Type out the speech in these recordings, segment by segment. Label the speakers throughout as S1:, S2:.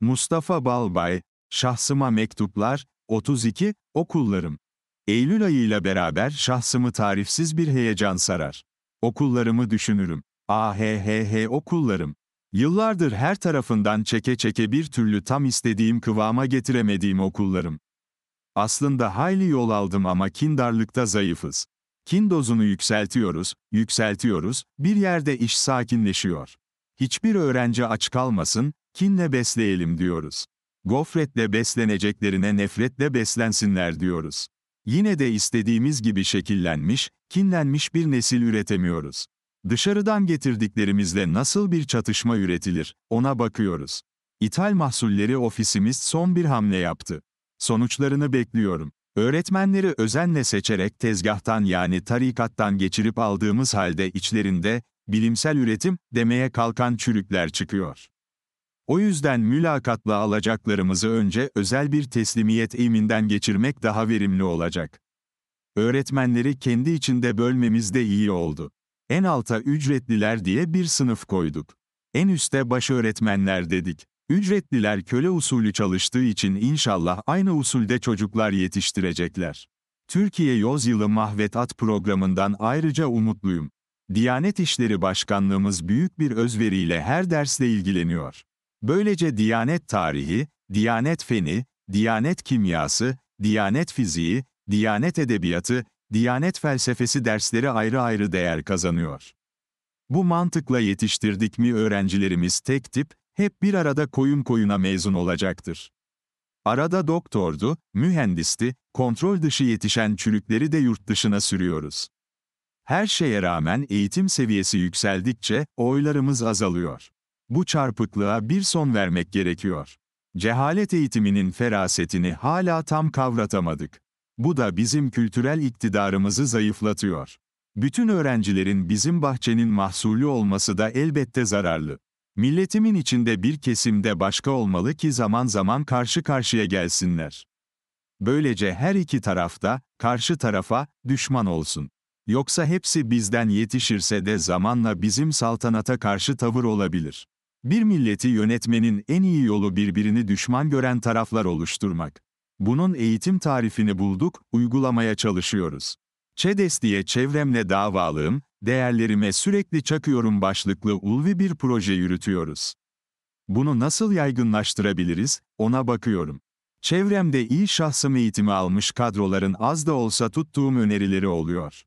S1: Mustafa Balbay, Şahsıma Mektuplar, 32, Okullarım. Eylül ayıyla beraber şahsımı tarifsiz bir heyecan sarar. Okullarımı düşünürüm. AHHH okullarım. Yıllardır her tarafından çeke çeke bir türlü tam istediğim kıvama getiremediğim okullarım. Aslında hayli yol aldım ama kindarlıkta zayıfız. Kin dozunu yükseltiyoruz, yükseltiyoruz, bir yerde iş sakinleşiyor. Hiçbir öğrenci aç kalmasın, Kinle besleyelim diyoruz. Gofretle besleneceklerine nefretle beslensinler diyoruz. Yine de istediğimiz gibi şekillenmiş, kinlenmiş bir nesil üretemiyoruz. Dışarıdan getirdiklerimizle nasıl bir çatışma üretilir, ona bakıyoruz. İthal mahsulleri ofisimiz son bir hamle yaptı. Sonuçlarını bekliyorum. Öğretmenleri özenle seçerek tezgahtan yani tarikattan geçirip aldığımız halde içlerinde, bilimsel üretim demeye kalkan çürükler çıkıyor. O yüzden mülakatla alacaklarımızı önce özel bir teslimiyet eğiminden geçirmek daha verimli olacak. Öğretmenleri kendi içinde bölmemiz de iyi oldu. En alta ücretliler diye bir sınıf koyduk. En üste baş öğretmenler dedik. Ücretliler köle usulü çalıştığı için inşallah aynı usulde çocuklar yetiştirecekler. Türkiye Yoz Yılı Mahvet At programından ayrıca umutluyum. Diyanet İşleri Başkanlığımız büyük bir özveriyle her dersle ilgileniyor. Böylece Diyanet tarihi, Diyanet feni, Diyanet kimyası, Diyanet fiziği, Diyanet edebiyatı, Diyanet felsefesi dersleri ayrı ayrı değer kazanıyor. Bu mantıkla yetiştirdik mi öğrencilerimiz tek tip, hep bir arada koyun koyuna mezun olacaktır. Arada doktordu, mühendisti, kontrol dışı yetişen çürükleri de yurt dışına sürüyoruz. Her şeye rağmen eğitim seviyesi yükseldikçe oylarımız azalıyor. Bu çarpıklığa bir son vermek gerekiyor. Cehalet eğitiminin ferasetini hala tam kavratamadık. Bu da bizim kültürel iktidarımızı zayıflatıyor. Bütün öğrencilerin bizim bahçenin mahsulü olması da elbette zararlı. Milletimin içinde bir kesimde başka olmalı ki zaman zaman karşı karşıya gelsinler. Böylece her iki tarafta, karşı tarafa, düşman olsun. Yoksa hepsi bizden yetişirse de zamanla bizim saltanata karşı tavır olabilir. Bir milleti yönetmenin en iyi yolu birbirini düşman gören taraflar oluşturmak. Bunun eğitim tarifini bulduk, uygulamaya çalışıyoruz. ÇEDES diye çevremle davalığım, değerlerime sürekli çakıyorum başlıklı ulvi bir proje yürütüyoruz. Bunu nasıl yaygınlaştırabiliriz, ona bakıyorum. Çevremde iyi şahsım eğitimi almış kadroların az da olsa tuttuğum önerileri oluyor.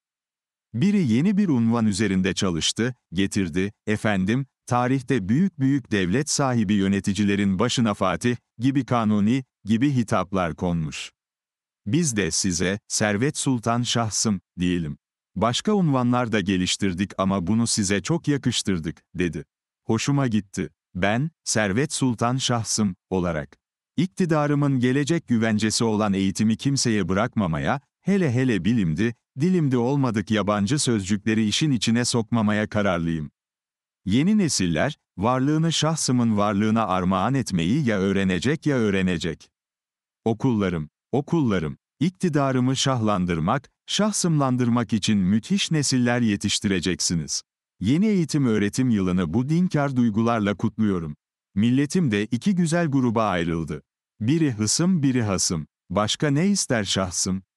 S1: Biri yeni bir unvan üzerinde çalıştı, getirdi, efendim, Tarihte büyük büyük devlet sahibi yöneticilerin başına Fatih gibi kanuni gibi hitaplar konmuş. Biz de size Servet Sultan şahsım diyelim. Başka unvanlar da geliştirdik ama bunu size çok yakıştırdık, dedi. Hoşuma gitti. Ben, Servet Sultan şahsım olarak. İktidarımın gelecek güvencesi olan eğitimi kimseye bırakmamaya, hele hele bilimdi, dilimdi olmadık yabancı sözcükleri işin içine sokmamaya kararlıyım. Yeni nesiller, varlığını şahsımın varlığına armağan etmeyi ya öğrenecek ya öğrenecek. Okullarım, okullarım, iktidarımı şahlandırmak, şahsımlandırmak için müthiş nesiller yetiştireceksiniz. Yeni eğitim öğretim yılını bu dinkar duygularla kutluyorum. Milletim de iki güzel gruba ayrıldı. Biri hısım biri hasım. Başka ne ister şahsım?